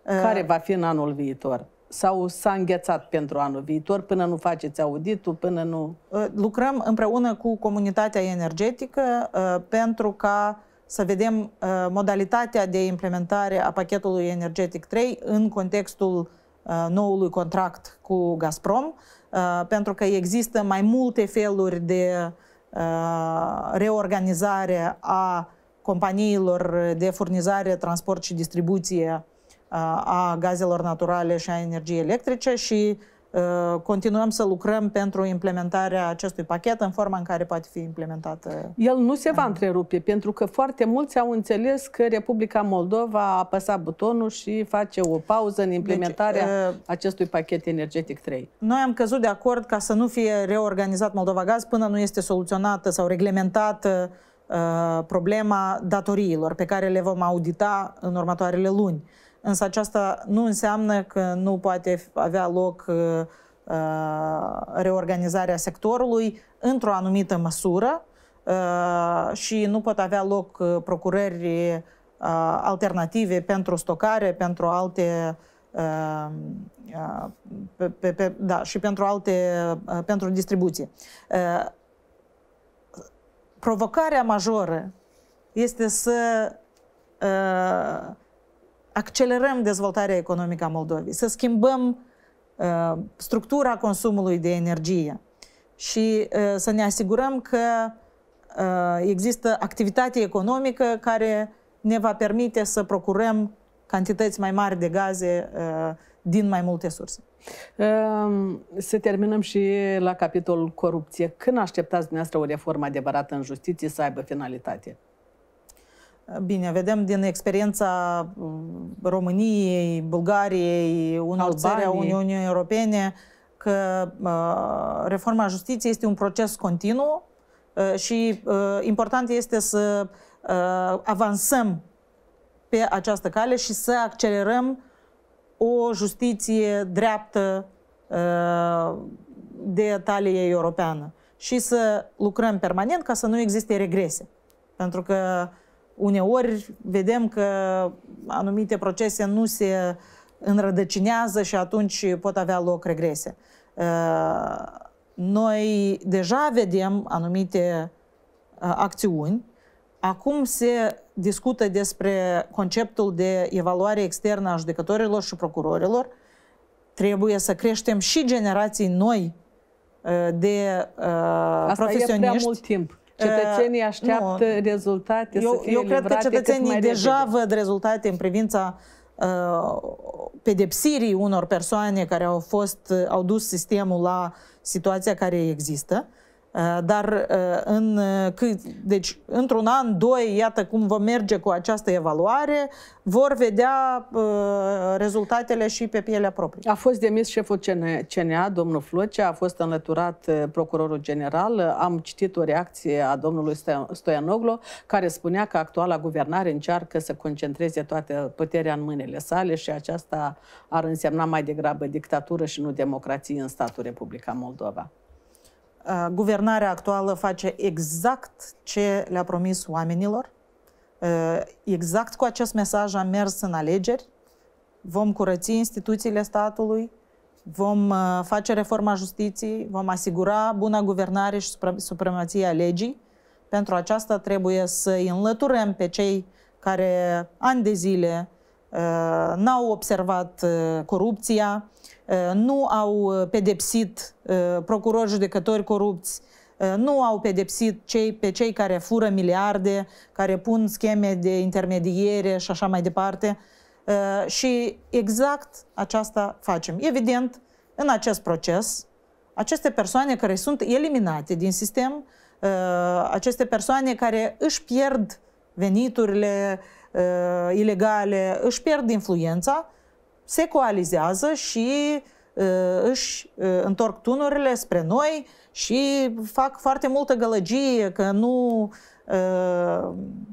Uh, Care va fi în anul viitor? Sau s-a înghețat pentru anul viitor până nu faceți auditul, până nu... Uh, lucrăm împreună cu comunitatea energetică uh, pentru ca să vedem modalitatea de implementare a pachetului energetic 3 în contextul noului contract cu Gazprom, pentru că există mai multe feluri de reorganizare a companiilor de furnizare, transport și distribuție a gazelor naturale și a energiei electrice și uh, continuăm să lucrăm pentru implementarea acestui pachet în forma în care poate fi implementată. El nu se va întrerupe, pentru că foarte mulți au înțeles că Republica Moldova a apăsat butonul și face o pauză în deci, implementarea deci, acestui pachet energetic 3. Noi am căzut de acord ca să nu fie reorganizat Moldova Gaz până nu este soluționată sau reglementată uh, problema datoriilor pe care le vom audita în următoarele luni însă aceasta nu înseamnă că nu poate avea loc uh, uh, reorganizarea sectorului într-o anumită măsură uh, și nu pot avea loc procurări alternative pentru stocare, pentru alte pe, pe, pe, da, și pentru alte pentru distribuție. Provocarea majoră este să accelerăm dezvoltarea economică a Moldovei, să schimbăm uh, structura consumului de energie și uh, să ne asigurăm că uh, există activitate economică care ne va permite să procurăm cantități mai mari de gaze uh, din mai multe surse. Um, să terminăm și la capitolul corupție. Când așteptați dumneavoastră o reformă adevărată în justiție să aibă finalitate? Bine, vedem din experiența mm, României, Bulgariei, unor țări a Uniunii Europene că uh, reforma justiției este un proces continuu uh, și uh, important este să avansăm pe această cale și să accelerăm o justiție dreaptă de talie europeană și să lucrăm permanent ca să nu existe regrese. Pentru că uneori vedem că anumite procese nu se înrădăcinează și atunci pot avea loc regrese. Uh, noi deja vedem anumite uh, acțiuni. Acum se discută despre conceptul de evaluare externă a judecătorilor și procurorilor. Trebuie să creștem și generații noi uh, de uh, Asta profesioniști. e prea mult timp. Cetățenii uh, așteaptă nu. rezultate eu, să fie Eu cred că cetățenii deja repede. văd rezultate în privința uh, pedepsirii unor persoane care au fost, uh, au dus sistemul la situația care există. Uh, Eh, dar eh, în, eh, deci, într-un an, doi, iată cum vă merge cu această evaluare, vor vedea rezultatele și pe pielea proprie. A fost demis șeful CNA, domnul Flocea, a fost înlăturat procurorul general. Am citit o reacție a domnului Stoianoglu, care spunea că actuala guvernare încearcă să concentreze toată puterea în mâinile sale și aceasta ar însemna mai degrabă dictatură și nu democrație în statul Republica Moldova. Uh, guvernarea actuală face exact ce le-a promis oamenilor. Uh, exact cu acest mesaj am mers în alegeri. Vom curăți instituțiile statului, vom uh, face reforma justiției, vom asigura buna guvernare și supremația legii. Pentru aceasta trebuie să îi înlăturăm pe cei care ani de zile n-au observat corupția, Uh, nu au uh, pedepsit uh, procurori judecători corupți, nu au pedepsit cei, pe cei care fură miliarde, care pun scheme de intermediere și așa mai departe. Și exact aceasta facem. Evident, în acest proces, aceste persoane care sunt eliminate din sistem, aceste persoane care își pierd veniturile ilegale, își pierd influența, se coalizează și uh, își uh, întorc tunurile spre noi și fac foarte multă gălăgie că nu, uh,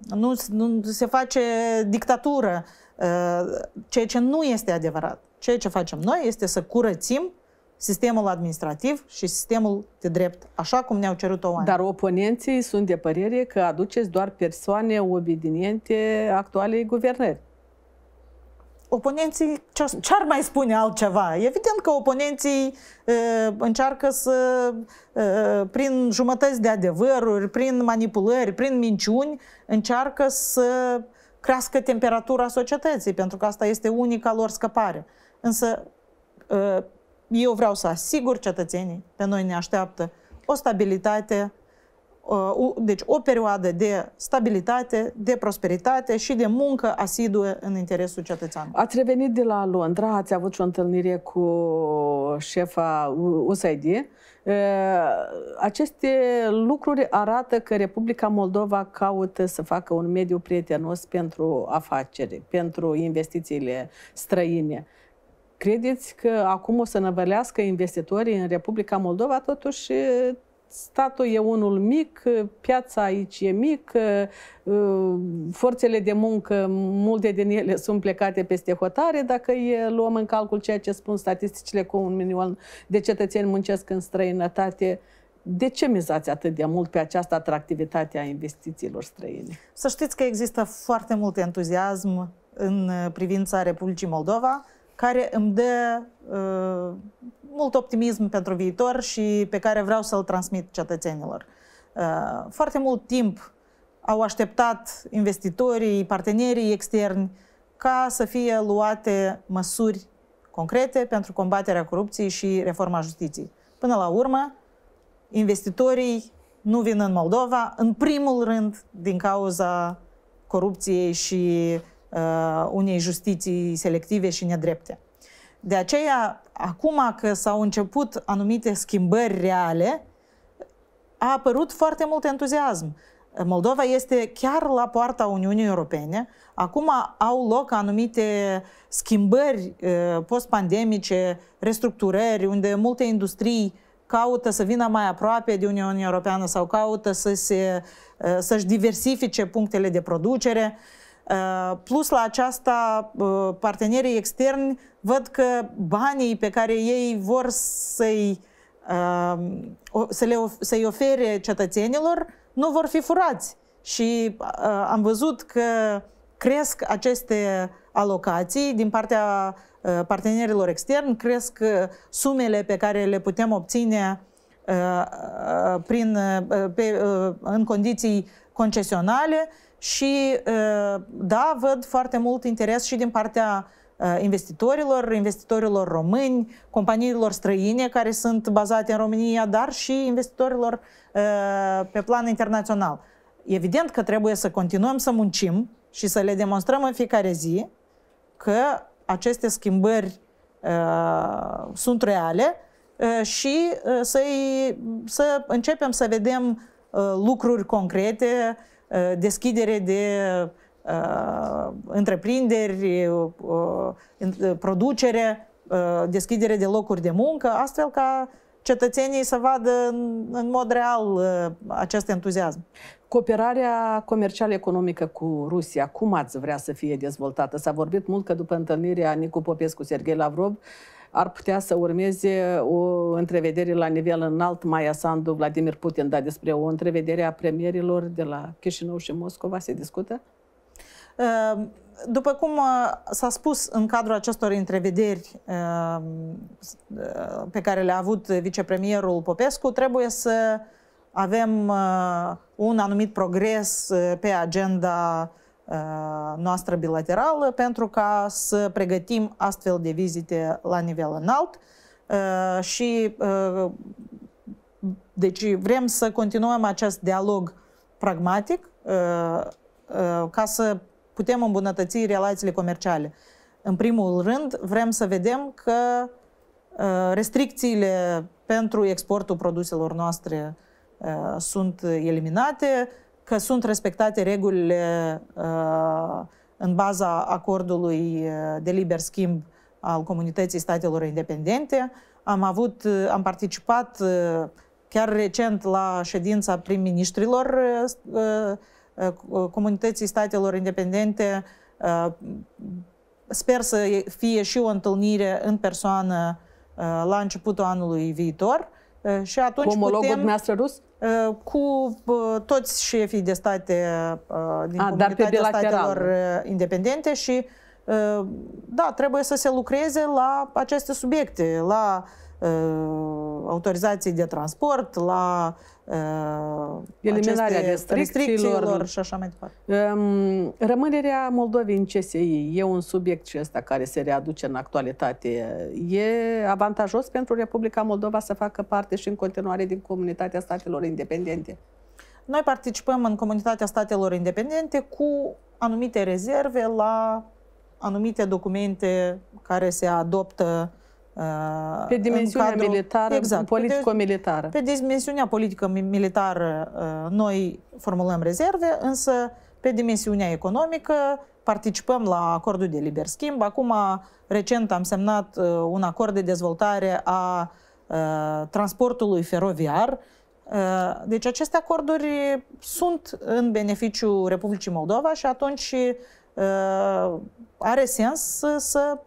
nu, nu se face dictatură, uh, ceea ce nu este adevărat. Ceea ce facem noi este să curățim sistemul administrativ și sistemul de drept, așa cum ne-au cerut oamenii. Dar oponenții sunt de părere că aduceți doar persoane obediniente actualei guvernări oponenții ce ar mai spune altceva? Evident că oponenții e, încearcă să, e, prin jumătăți de adevăruri, prin manipulări, prin minciuni, încearcă să crească temperatura societății, pentru că asta este unica lor scăpare. Însă e, eu vreau să asigur cetățenii, pe noi ne așteaptă o stabilitate Uh, deci o perioadă de stabilitate, de prosperitate și de muncă asiduă în interesul cetățeanului. Ați revenit de la Londra, ați avut și o întâlnire cu șefa USAID. Uh, aceste lucruri arată că Republica Moldova caută să facă un mediu prietenos pentru afaceri, pentru investițiile străine. Credeți că acum o să năvălească investitorii în Republica Moldova? Totuși statul e unul mic, piața aici e mic, ă, forțele de muncă, multe din ele sunt plecate peste hotare, dacă e, luăm în calcul ceea ce spun statisticile cu un milion de cetățeni muncesc în străinătate, de ce mizați atât de mult pe această atractivitate a investițiilor străine? Să știți că există foarte mult entuziasm în privința Republicii Moldova care îmi dă uh, mult optimism pentru viitor și pe care vreau să-l transmit cetățenilor. Uh, foarte mult timp au așteptat investitorii, partenerii externi ca să fie luate măsuri concrete pentru combaterea corupției și reforma justiției. Până la urmă, investitorii nu vin în Moldova, în primul rând, din cauza corupției și uh, unei justiții selective și nedrepte. De aceea, acum că s-au început anumite schimbări reale, a apărut foarte mult entuziasm. Moldova este chiar la poarta Uniunii Europene. Acum au loc anumite schimbări uh, post-pandemice, restructurări, unde multe industrii caută să vină mai aproape de Uniunea Europeană sau caută să se, uh, să-și diversifice punctele de producere. Uh, plus la aceasta, uh, partenerii externi văd că banii pe care ei vor să-i uh, să le, să ofere cetățenilor nu vor fi furați. Și am văzut că cresc aceste alocații din partea partenerilor externi, cresc sumele pe care le putem obține Uh, uh, prin, uh, pe, în condiții concesionale și, da, văd foarte mult interes și din partea investitorilor, investitorilor români, companiilor străine care sunt bazate în România, dar și investitorilor pe plan internațional. Evident că trebuie să continuăm să muncim și să le demonstrăm în fiecare zi că aceste schimbări uh, sunt reale Uh, și uh, să, să începem să vedem uh, lucruri concrete, deschidere de întreprinderi, producere, deschidere de locuri de muncă, astfel ca cetățenii să vadă în, în mod real acest entuziasm. Cooperarea comercial-economică cu Rusia, cum ați vrea să fie dezvoltată? S-a vorbit mult că după întâlnirea Nicu Popescu-Sergei Lavrov, uh, ar putea să urmeze o întrevedere la nivel înalt, Maia Sandu, Vladimir Putin, dar despre o întrevedere a premierilor de la Chișinău și Moscova se discută? Ehm, după cum uh, s-a spus în cadrul acestor întrevederi ehm, uh, pe care le-a avut vicepremierul Popescu, trebuie să avem uh, un anumit progres pe agenda uh, noastră э, bilaterală pentru ca să pregătim astfel de vizite la nivel înalt э, și э, deci vrem să continuăm acest dialog pragmatic ca să putem îmbunătăți relațiile comerciale. În primul rând, vrem să vedem că uh, restricțiile pentru exportul produselor noastre uh, sunt eliminate, că sunt respectate regulile uh, în baza acordului uh, de liber schimb al Comunității Statelor Independente. Am, avut, uh, am participat uh, chiar recent la ședința prim-ministrilor uh, uh Comunității Statelor Independente. Sper să fie și o întâlnire în persoană la începutul anului viitor. Și atunci Cu omologul putem... dumneavoastră rus? Uh, cu uh, toți șefii de state uh, din A, comunitatea statelor independente și da, trebuie să se lucreze la aceste subiecte, la autorizații de transport, la Uh, eliminarea restricțiilor și așa mai departe. Um, rămânerea Moldovei în CSI e un subiect și ăsta care se readuce în actualitate. E avantajos pentru Republica Moldova să facă parte și în continuare din comunitatea statelor independente? Noi participăm în comunitatea statelor independente cu anumite rezerve la anumite documente care se adoptă Uh, pe dimensiunea cadrul, militară, exact, politico-militară. Pe dimensiunea politică-militară uh, noi formulăm rezerve, însă pe dimensiunea economică participăm la acordul de liber schimb. Acum, recent am semnat uh, un acord de dezvoltare a transportului feroviar. Deci aceste acorduri sunt în beneficiu Republicii Moldova și atunci are sens să, să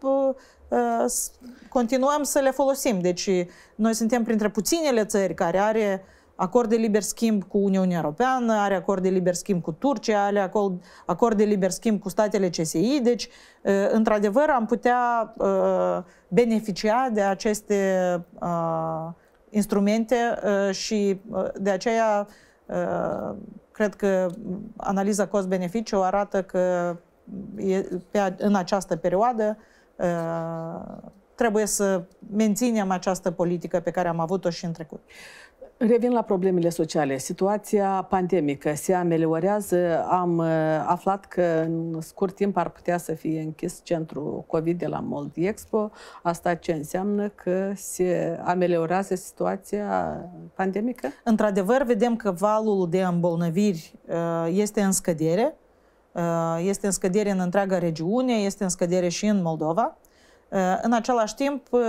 Ă, continuăm să le folosim. Deci noi suntem printre puținele țări care are acord de liber schimb cu Uniunea Europeană, are acord de liber schimb cu Turcia, are acord, acord de liber schimb cu statele CSI, deci, ă, într-adevăr, am putea ă, beneficia de aceste instrumente și de aceea cred că analiza cost-beneficiu arată că pe, în această perioadă Uh, trebuie să menținem această politică pe care am avut-o și în trecut. Revin la problemele sociale. Situația pandemică se ameliorează. Am uh, aflat că în scurt timp ar putea să fie închis centrul COVID de la Mold Expo. Asta ce înseamnă că se ameliorează situația pandemică? Într-adevăr, vedem că valul de îmbolnăviri uh, este în scădere. Uh, este în scădere în întreaga regiune, este în scădere și în Moldova. Uh, în același timp, uh,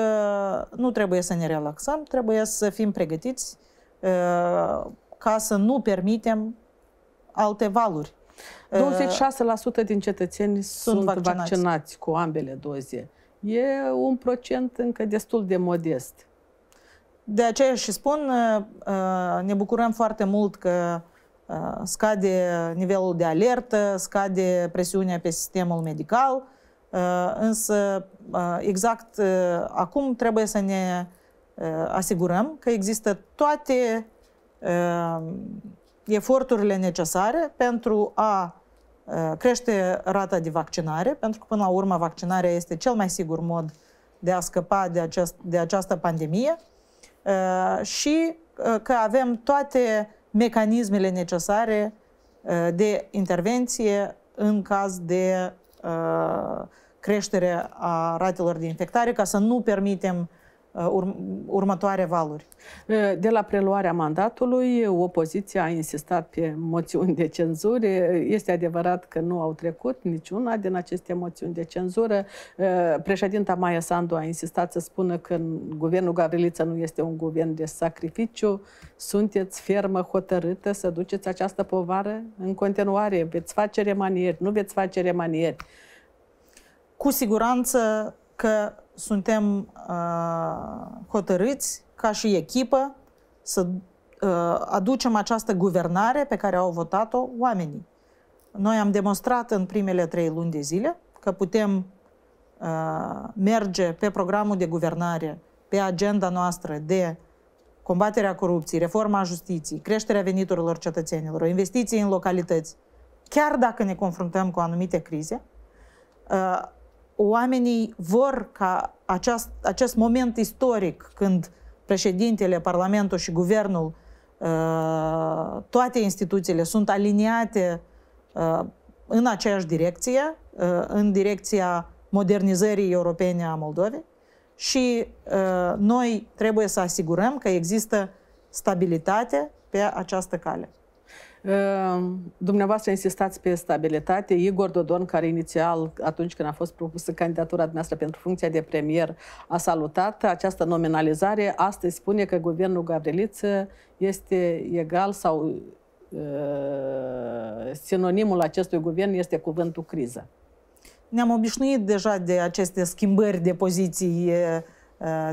nu trebuie să ne relaxăm, trebuie să fim pregătiți ca să nu permitem alte valuri. 26% din cetățeni sunt, sunt vaccinați. vaccinați cu ambele doze. E un procent încă destul de modest. De aceea și spun, ne bucurăm foarte mult că scade nivelul de alertă, scade presiunea pe sistemul medical, însă exact acum trebuie să ne asigurăm că există toate eforturile necesare pentru a crește rata de vaccinare, pentru că până la urmă vaccinarea este cel mai sigur mod de a scăpa de, acest, de această pandemie și că avem toate mecanismele necesare uh, de intervenție în caz de uh, creștere a ratelor de infectare, ca să nu permitem Uh, următoare valuri. Uh, de la preluarea mandatului, opoziția a insistat pe moțiuni de cenzură. Este adevărat că nu au trecut niciuna din aceste moțiuni de cenzură. Uh, președinta Maia Sandu a insistat să spună că guvernul Gavriliță nu este un guvern de sacrificiu. Sunteți fermă, hotărâtă să duceți această povară în continuare. Veți face remanieri, nu veți face remanieri. Cu siguranță că suntem uh, hotărâți ca și echipă să uh, aducem această guvernare pe care au votat-o oamenii. Noi am demonstrat în primele trei luni de zile că putem uh, merge pe programul de guvernare, pe agenda noastră de combaterea corupției, reforma justiției, creșterea veniturilor cetățenilor, investiții în localități, chiar dacă ne confruntăm cu anumite crize, uh, oamenii vor ca aceast, acest moment istoric când președintele, Parlamentul și Guvernul, uh, toate instituțiile sunt aliniate uh, în aceeași direcție, uh, în direcția modernizării europene a Moldovei și noi trebuie să asigurăm că există stabilitate pe această cale. Ehm, dumneavoastră insistați pe stabilitate. Igor Dodon, care inițial, atunci când a fost propusă candidatura dumneavoastră pentru funcția de premier, a salutat această nominalizare. Astăzi spune că guvernul Gavriliță este egal sau uh, sinonimul acestui guvern este cuvântul criză. Ne-am obișnuit deja de aceste schimbări de poziții ehm,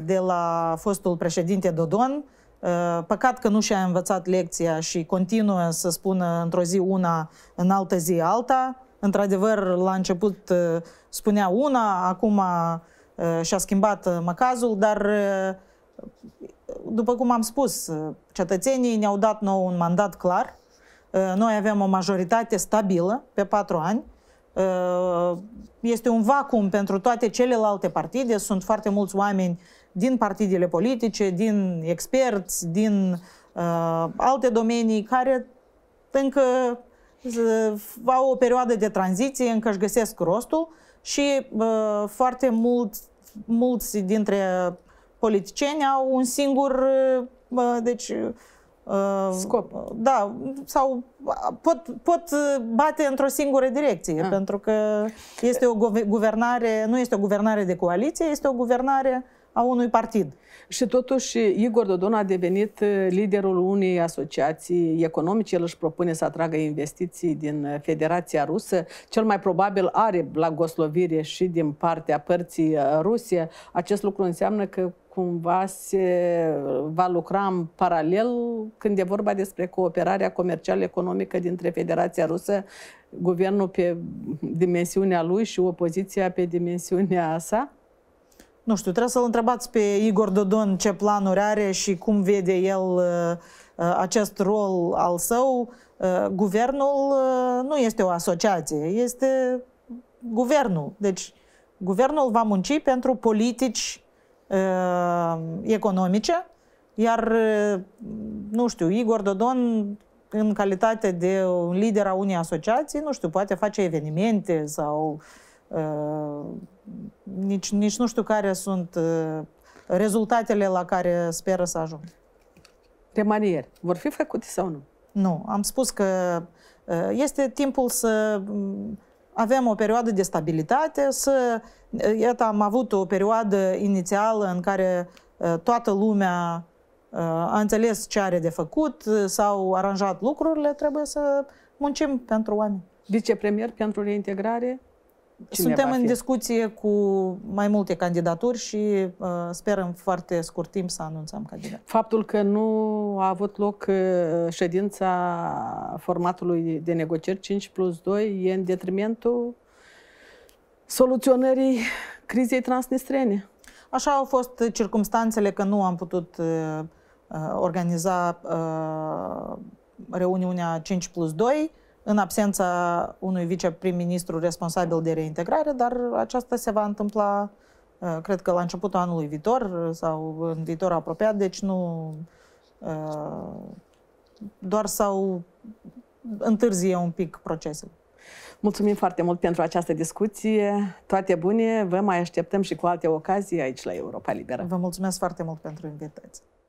de la fostul președinte Dodon, uh, Ă, păcat că nu și-a învățat lecția și continuă să spună într-o zi una, în altă zi alta. Într-adevăr, la început ă, spunea una, acum ă, și-a schimbat macazul, dar după cum am spus, cetățenii ne-au dat nou un mandat clar. Noi avem o majoritate stabilă pe patru ani. Este un vacuum pentru toate celelalte partide. Sunt foarte mulți oameni din partidele politice, din experți, din uh, alte domenii care încă uh, au o perioadă de tranziție, încă își găsesc rostul și uh, foarte mult, mulți dintre politicieni au un singur uh, uh deci, uh, scop. Da, sau uh, pot, pot bate într-o singură direcție, ah. pentru că este o guvernare, nu este o guvernare de coaliție, este o guvernare uh, a unui partid. Și totuși Igor Dodon a devenit uh, liderul unei asociații economice. El își propune să atragă investiții din uh, Federația Rusă. Cel mai probabil are la Goslovire și din partea părții uh, Rusie. Acest lucru înseamnă că cumva se va lucra în paralel când e vorba despre cooperarea comercial-economică dintre Federația Rusă, guvernul pe dimensiunea lui și opoziția pe dimensiunea sa? nu știu, trebuie să-l întrebați pe Igor Dodon ce planuri are și cum vede el uh, uh, acest rol al său. Uh, guvernul nu este o asociație, este guvernul. Deci, guvernul va munci pentru politici economice, iar, nu știu, Igor Dodon, în calitate de lider a unei asociații, nu știu, poate face evenimente sau uh, Ă, nici, nici nu știu care sunt ă, rezultatele la care speră să ajung. Remarieri, vor fi făcute sau nu? Nu, am spus că ă, este timpul să avem o perioadă de stabilitate, să, iată, am avut o perioadă inițială în care toată lumea a înțeles ce are de făcut, s-au aranjat lucrurile, trebuie să muncim pentru oameni. Vicepremier pentru reintegrare? Suntem în discuție cu mai multe candidaturi și uh, sperăm foarte scurt timp să anunțăm candidat. Faptul că nu a avut loc uh, ședința formatului de negocieri 5 plus 2 e în detrimentul soluționării crizei transnistrene. Așa au fost circumstanțele că nu am putut uh, uh organiza uh, reuniunea 5 plus 2, în absența unui viceprim-ministru responsabil de reintegrare, dar aceasta se va întâmpla, uh, cred că la începutul anului viitor uh, sau în viitor apropiat, deci nu uh, doar sau întârzie un pic procesul. Mulțumim foarte mult pentru această discuție. Toate bune, vă mai așteptăm și cu alte ocazii aici la Europa Liberă. Vă mulțumesc foarte mult pentru invitație.